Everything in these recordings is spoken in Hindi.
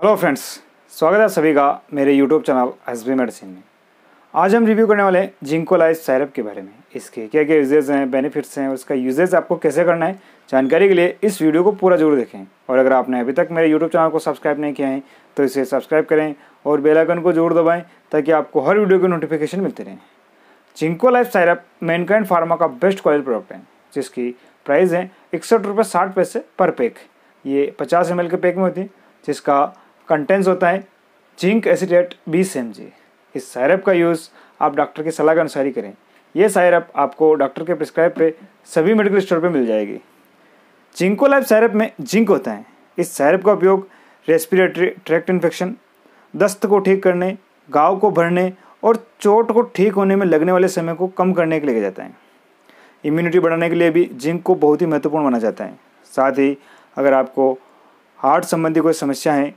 हेलो फ्रेंड्स स्वागत है सभी का मेरे YouTube channel S B medicine में आज हम रिव्यू करने वाले जिंकोलाइज सैरप के बारे में इसके क्या क्या यूजेज हैं बेनिफिट्स हैं उसका यूजेज आपको कैसे करना है जानकारी के लिए इस वीडियो को पूरा जरूर देखें और अगर आपने अभी तक मेरे यूट्यूब चैनल को सब्सक्राइब नहीं किया है तो इसे सब्सक्राइब करें और बेलाइकन को जरूर दबाएँ ताकि आपको हर वीडियो के नोटिफिकेशन मिलते रहें लाइफ सैरप मेनकाइंड फार्मा का बेस्ट क्वालिटी प्रोडक्ट है जिसकी प्राइस है इकसठ रुपये साठ पैसे पर पैक ये पचास एम के पैक में होती है जिसका कंटेंस होता है जिंक एसिडेट बीस एम इस सायरप का यूज़ आप डॉक्टर की सलाह के अनुसार ही करें यह सायरप आपको डॉक्टर के प्रिस्क्राइब पे सभी मेडिकल स्टोर पे मिल जाएगी जिंकोलाइफ सायरप में जिंक होता है इस सायरप का उपयोग रेस्पिरेटरी ट्रैक्ट इन्फेक्शन दस्त को ठीक करने गाँव को भरने और चोट को ठीक होने में लगने वाले समय को कम करने के लिए किया जाता है इम्यूनिटी बढ़ाने के लिए भी जिंक को बहुत ही महत्वपूर्ण माना जाता है साथ ही अगर आपको हार्ट संबंधी कोई समस्या है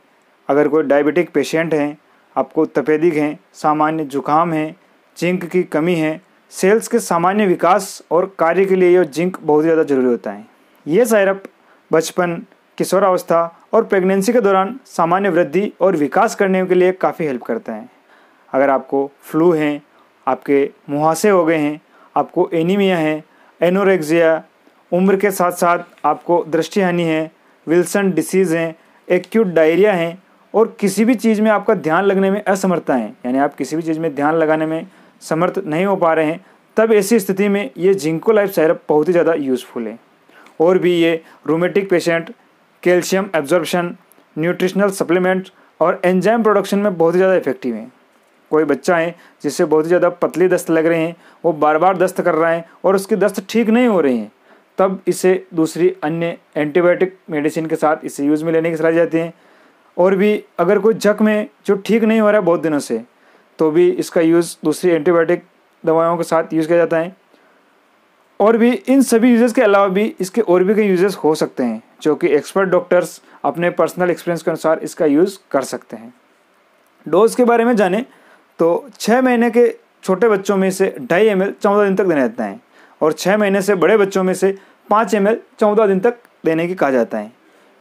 अगर कोई डायबिटिक पेशेंट हैं आपको तपेदिक हैं सामान्य जुकाम हैं जिंक की कमी है सेल्स के सामान्य विकास और कार्य के लिए यह जिंक बहुत ज़्यादा जरूरी होता है ये सैरप बचपन किशोरावस्था और प्रेगनेंसी के दौरान सामान्य वृद्धि और विकास करने के लिए काफ़ी हेल्प करता है अगर आपको फ्लू हैं आपके मुहासे हो गए हैं आपको एनीमिया है एनोरेक्जिया उम्र के साथ साथ आपको दृष्टिहानि है विल्सन डिसीज़ हैं एक्यूट डायरिया हैं और किसी भी चीज़ में आपका ध्यान लगने में असमर्थता है यानी आप किसी भी चीज़ में ध्यान लगाने में समर्थ नहीं हो पा रहे हैं तब ऐसी स्थिति में ये जिंको लाइफ सैरप बहुत ही ज़्यादा यूज़फुल है और भी ये rheumatic patient calcium absorption nutritional supplement और एंजाइम प्रोडक्शन में बहुत ही ज़्यादा इफेक्टिव है कोई बच्चा है जिससे बहुत ही ज़्यादा पतली दस्त लग रहे हैं वो बार बार दस्त कर रहा है और उसके दस्त ठीक नहीं हो रहे हैं तब इसे दूसरी अन्य एंटीबायोटिक मेडिसिन के साथ इसे यूज़ में लेने की सलाह जाती है और भी अगर कोई जख्म है जो ठीक नहीं हो रहा है बहुत दिनों से तो भी इसका यूज़ दूसरी एंटीबायोटिक दवाओं के साथ यूज़ किया जाता है और भी इन सभी यूजेस के अलावा भी इसके और भी कई यूजेस हो सकते हैं जो कि एक्सपर्ट डॉक्टर्स अपने पर्सनल एक्सपीरियंस के अनुसार इसका यूज़ कर सकते हैं डोज के बारे में जाने तो छः महीने के छोटे बच्चों में से ढाई एम एल चौदह दिन तक देना जाता है और छः महीने से बड़े बच्चों में से पाँच एम एल चौदह दिन तक देने की कहा जाता है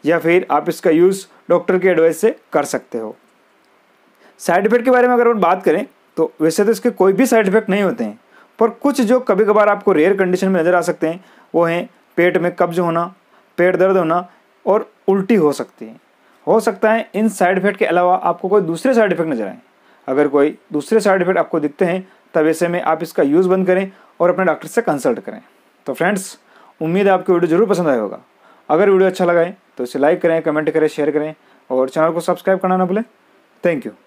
या फिर आप इसका यूज़ डॉक्टर के एडवाइस से कर सकते हो साइड इफेक्ट के बारे में अगर हम बात करें तो वैसे तो इसके कोई भी साइड इफेक्ट नहीं होते हैं पर कुछ जो कभी कभार आपको रेयर कंडीशन में नज़र आ सकते हैं वो हैं पेट में कब्ज होना पेट दर्द होना और उल्टी हो सकती है हो सकता है इन साइड इफेक्ट के अलावा आपको कोई दूसरे साइड इफेक्ट नज़र आए अगर कोई दूसरे साइड इफेक्ट आपको दिखते हैं तब ऐसे में आप इसका यूज़ बंद करें और अपने डॉक्टर से कंसल्ट करें तो फ्रेंड्स उम्मीद है आपको वीडियो ज़रूर पसंद आए होगा अगर वीडियो अच्छा लगाएं तो इसे लाइक करें कमेंट करें शेयर करें और चैनल को सब्सक्राइब करना ना भूलें थैंक यू